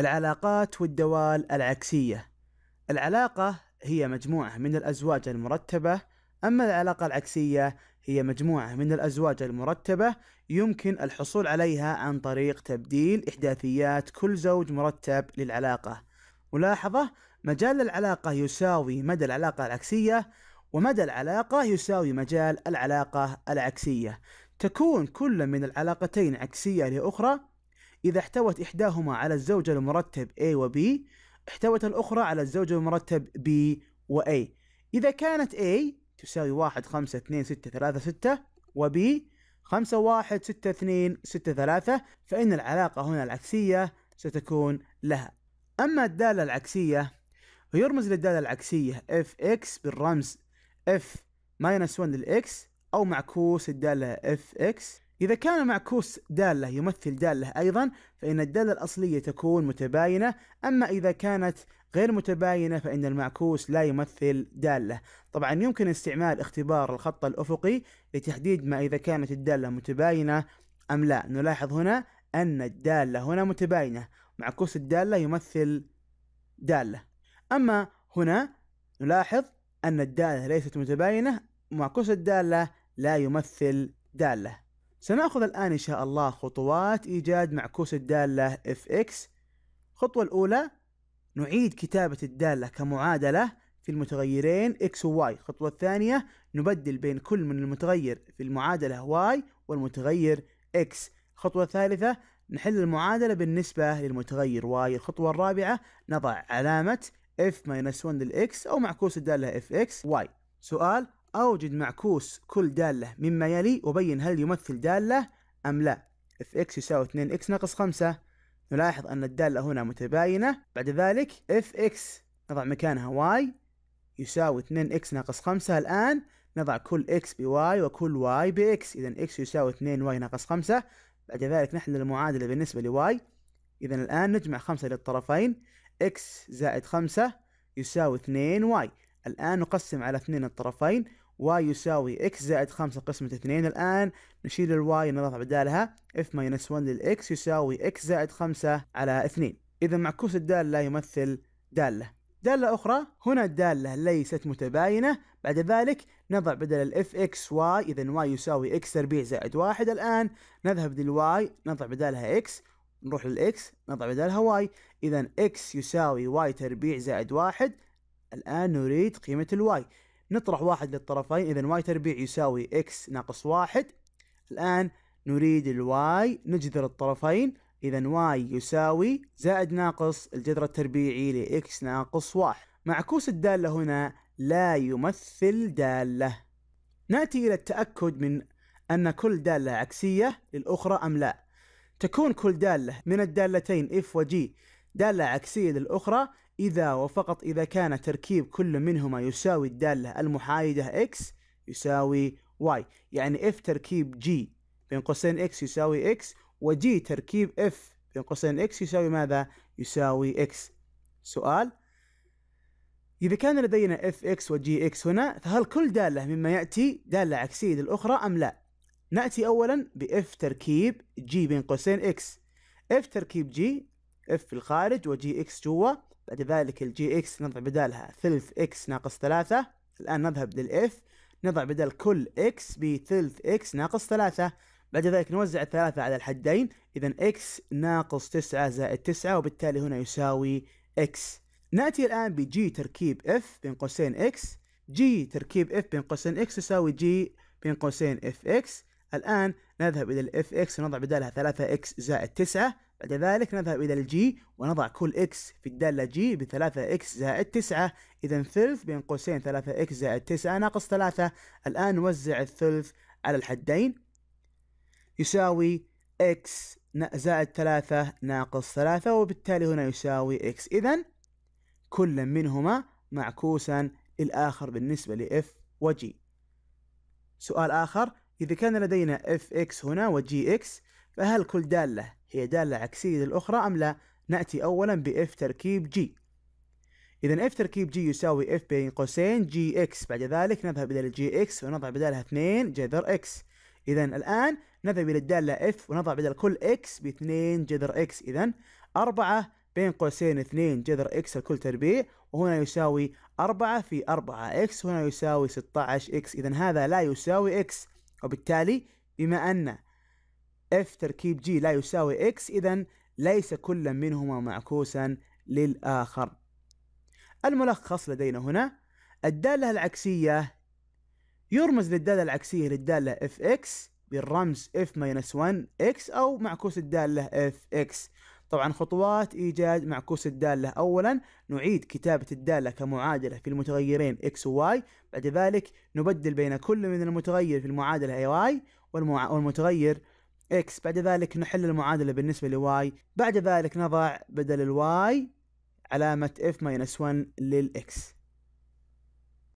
العلاقات والدوال العكسية العلاقة هي مجموعة من الأزواج المرتبة أما العلاقة العكسية هي مجموعة من الأزواج المرتبة يمكن الحصول عليها عن طريق تبديل إحداثيات كل زوج مرتب للعلاقة ملاحظة مجال العلاقة يساوي مدى العلاقة العكسية ومدى العلاقة يساوي مجال العلاقة العكسية تكون كل من العلاقتين عكسية لأخرى إذا احتوت إحداهما على الزوج المرتب A و B احتوت الأخرى على الزوج المرتب B و A إذا كانت A تساوي 1 5 2 6 3 6 و B 5 1 6 2 6 3 فإن العلاقة هنا العكسية ستكون لها أما الدالة العكسية فيرمز للدالة العكسية Fx بالرمز F-1 للx أو معكوس الدالة Fx إذا كان معكوس دالة يمثل دالة أيضا فإن الدالة الأصلية تكون متباينة أما إذا كانت غير متباينة فإن المعكوس لا يمثل دالة طبعا يمكن استعمال اختبار الخط الأفقي لتحديد ما إذا كانت الدالة متباينة أم لا نلاحظ هنا أن الدالة هنا متباينة معكوس الدالة يمثل دالة أما هنا نلاحظ أن الدالة ليست متباينة معكوس الدالة لا يمثل دالة سنأخذ الآن إن شاء الله خطوات إيجاد معكوس الدالة fx الخطوة الأولى نعيد كتابة الدالة كمعادلة في المتغيرين x و y الخطوة الثانية نبدل بين كل من المتغير في المعادلة y والمتغير x الخطوة الثالثة نحل المعادلة بالنسبة للمتغير y الخطوة الرابعة نضع علامة f-1 للx أو معكوس الدالة fx y سؤال أوجد معكوس كل دالة مما يلي وبين هل يمثل دالة أم لا fx يساوي 2x ناقص 5 نلاحظ أن الدالة هنا متباينة بعد ذلك fx نضع مكانها y يساوي 2x ناقص 5 الآن نضع كل x بy وكل y بx إذا x يساوي 2y ناقص 5 بعد ذلك نحل المعادلة بالنسبة ل y إذا الآن نجمع 5 للطرفين x زائد 5 يساوي 2y الآن نقسم على 2 الطرفين واي يساوي اكس زائد خمسة قسمة اثنين الآن نشيل الواي نضع بدالها اف ماينس 1 للاكس يساوي اكس زائد خمسة على اثنين إذا معكوس الدالة يمثل دالة دالة أخرى هنا الدالة ليست متباينة بعد ذلك نضع بدل الاف اكس واي إذا واي يساوي اكس تربيع زائد واحد الآن نذهب للواي نضع بدالها اكس نروح للاكس نضع بدالها واي إذا اكس يساوي واي تربيع زائد واحد الآن نريد قيمة الواي نطرح واحد للطرفين اذا واي تربيع يساوي اكس ناقص واحد الان نريد الواي نجذر الطرفين اذا واي يساوي زائد ناقص الجذر التربيعي لاكس ناقص واحد معكوس الدالة هنا لا يمثل دالة نأتي إلى التأكد من أن كل دالة عكسية للأخرى أم لا تكون كل دالة من الدالتين اف و دالة عكسية للأخرى إذا وفقط إذا كان تركيب كل منهما يساوي الدالة المحايدة x يساوي y يعني f تركيب g بين قوسين x يساوي x G تركيب f بين قوسين x يساوي ماذا؟ يساوي x سؤال إذا كان لدينا fx وجي x هنا فهل كل دالة مما يأتي دالة عكسية للأخرى أم لا؟ نأتي أولا F تركيب g بين قوسين x f تركيب g f في الخارج وجي x جوا بعد ذلك الجي اكس نضع بدالها ثلث اكس ناقص ثلاثة الآن نذهب للإف نضع بدل كل اكس بثلث اكس ناقص ثلاثة بعد ذلك نوزع الثلاثة على الحدين إذا اكس ناقص تسعة زائد تسعة وبالتالي هنا يساوي اكس نأتي الآن بجي تركيب اف بين قوسين اكس جي تركيب اف بين قوسين اكس يساوي جي بين قوسين اف اكس الآن نذهب إلى الاف اكس ونضع بدالها 3 اكس زائد 9 بعد ذلك نذهب إلى الجي ونضع كل اكس في الدالة جي بثلاثة 3 اكس زائد 9 إذا ثلث بين قوسين 3 اكس زائد 9 ناقص 3 الآن نوزع الثلث على الحدين يساوي اكس زائد 3 ناقص 3 وبالتالي هنا يساوي اكس إذا كل منهما معكوسا للآخر بالنسبة لإف وجي سؤال آخر إذا كان لدينا fx هنا و gx فهل كل دالة هي دالة عكسية للأخرى أم لا؟ نأتي أولا ب f تركيب g إذا f تركيب g يساوي f بين قوسين gx بعد ذلك نذهب إلى gx ونضع بدالها 2 جذر x إذا الآن نذهب إلى الدالة f ونضع بدل كل x ب 2 جذر x إذا 4 بين قوسين 2 جذر x الكل تربيع وهنا يساوي 4 في 4 x وهنا يساوي 16 x إذا هذا لا يساوي x وبالتالي بما أن اف تركيب جي لا يساوي X إذا ليس كل منهما معكوسا للآخر الملخص لدينا هنا الدالة العكسية يرمز للدالة العكسية للدالة FX بالرمز f 1 x أو معكوس الدالة FX طبعا خطوات إيجاد معكوس الدالة أولا نعيد كتابة الدالة كمعادلة في المتغيرين x و y بعد ذلك نبدل بين كل من المتغير في المعادلة y والمع... والمتغير x بعد ذلك نحل المعادلة بالنسبة ل y بعد ذلك نضع بدل ال y علامة f-1 لل x